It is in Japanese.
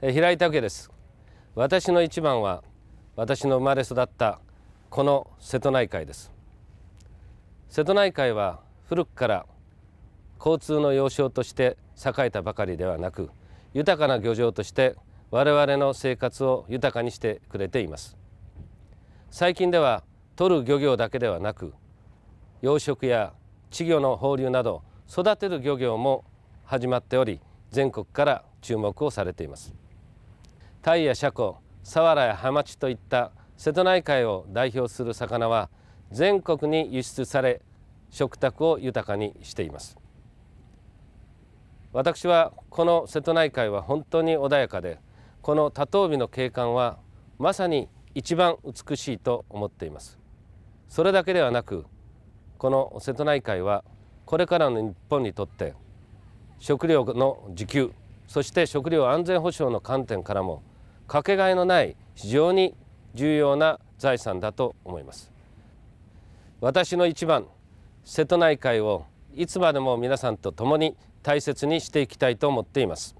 平井拓です私の一番は私の生まれ育ったこの瀬戸内海です瀬戸内海は古くから交通の要衝として栄えたばかりではなく豊かな漁場として我々の生活を豊かにしてくれています最近では取る漁業だけではなく養殖や稚魚の放流など育てる漁業も始まっており全国から注目をされています。タイやシャコサワラやハマチといった瀬戸内海を代表する魚は全国に輸出され食卓を豊かにしています私はこの瀬戸内海は本当に穏やかでこの多頭尾の景観はまさに一番美しいと思っていますそれだけではなくこの瀬戸内海はこれからの日本にとって食料の自給そして食料安全保障の観点からもかけがえのない非常に重要な財産だと思います私の一番瀬戸内海をいつまでも皆さんと共に大切にしていきたいと思っています